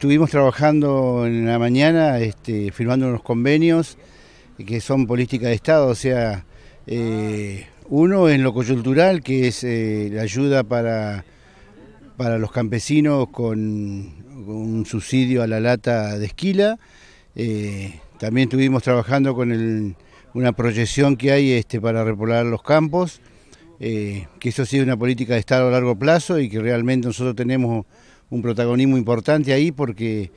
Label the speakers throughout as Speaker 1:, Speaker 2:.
Speaker 1: Estuvimos trabajando en la mañana, este, firmando unos convenios que son política de Estado, o sea, eh, uno en lo coyuntural, que es eh, la ayuda para, para los campesinos con, un subsidio a la lata de esquila. Eh, también estuvimos trabajando con una proyección que hay este, para repoblar los campos, que eso sí sido una política de Estado a largo plazo y que realmente nosotros tenemos un protagonismo importante ahí porque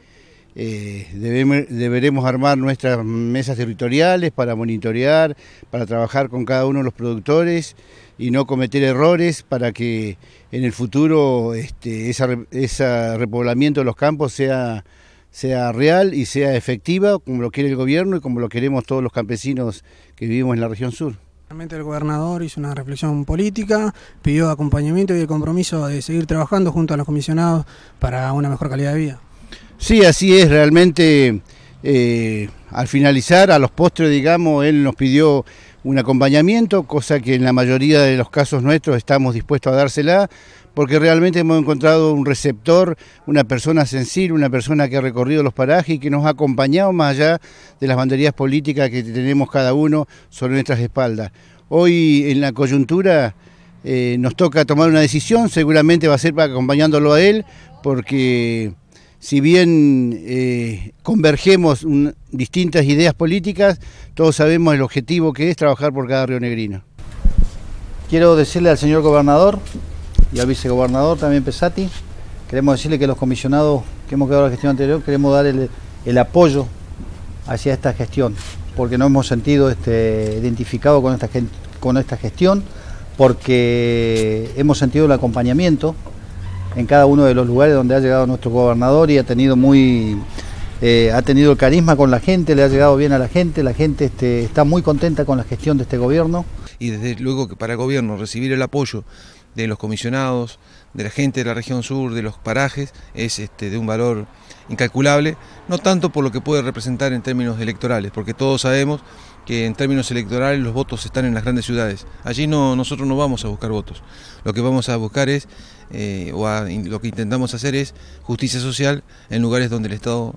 Speaker 1: eh, deberemos armar nuestras mesas territoriales para monitorear, para trabajar con cada uno de los productores y no cometer errores para que en el futuro este, esa, ese repoblamiento de los campos sea, sea real y sea efectiva, como lo quiere el gobierno y como lo queremos todos los campesinos que vivimos en la región sur.
Speaker 2: Realmente el gobernador hizo una reflexión política, pidió acompañamiento y el compromiso de seguir trabajando junto a los comisionados para una mejor calidad de vida.
Speaker 1: Sí, así es, realmente eh, al finalizar, a los postres, digamos, él nos pidió un acompañamiento, cosa que en la mayoría de los casos nuestros estamos dispuestos a dársela, porque realmente hemos encontrado un receptor, una persona sensible, una persona que ha recorrido los parajes y que nos ha acompañado más allá de las banderías políticas que tenemos cada uno sobre nuestras espaldas. Hoy en la coyuntura eh, nos toca tomar una decisión, seguramente va a ser acompañándolo a él, porque si bien eh, convergemos distintas ideas políticas, todos sabemos el objetivo que es trabajar por cada río negrino.
Speaker 3: Quiero decirle al señor gobernador y al vicegobernador también Pesati, queremos decirle que los comisionados que hemos quedado en la gestión anterior queremos dar el, apoyo hacia esta gestión, porque nos hemos sentido este, identificados con esta, con esta gestión, porque hemos sentido el acompañamiento en cada uno de los lugares donde ha llegado nuestro gobernador y ha tenido muy eh, ha tenido carisma con la gente, le ha llegado bien a la gente, la gente este, está muy contenta con la gestión de este gobierno.
Speaker 2: Y desde luego que para el gobierno recibir el apoyo de los comisionados, de la gente de la región sur, de los parajes, es este, de un valor incalculable, no tanto por lo que puede representar en términos electorales, porque todos sabemos que en términos electorales los votos están en las grandes ciudades. Allí no, nosotros no vamos a buscar votos. Lo que vamos a buscar es, eh, o lo que intentamos hacer es justicia social en lugares donde el Estado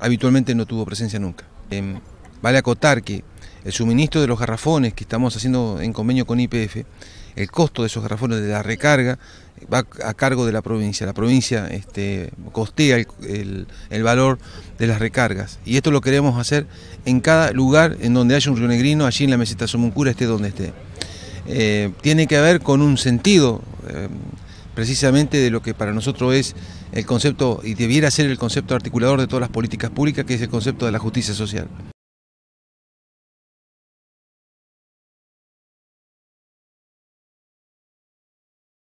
Speaker 2: habitualmente no tuvo presencia nunca. Em, vale acotar que el suministro de los garrafones que estamos haciendo en convenio con IPF el costo de esos garrafones de la recarga va a cargo de la provincia. La provincia este, costea el, valor de las recargas. Y esto lo queremos hacer en cada lugar en donde haya un río Negrino, allí en la meseta Somuncura, esté donde esté. Eh, tiene que ver con un sentido eh, precisamente de lo que para nosotros es el concepto y debiera ser el concepto articulador de todas las políticas públicas, que es el concepto de la justicia social.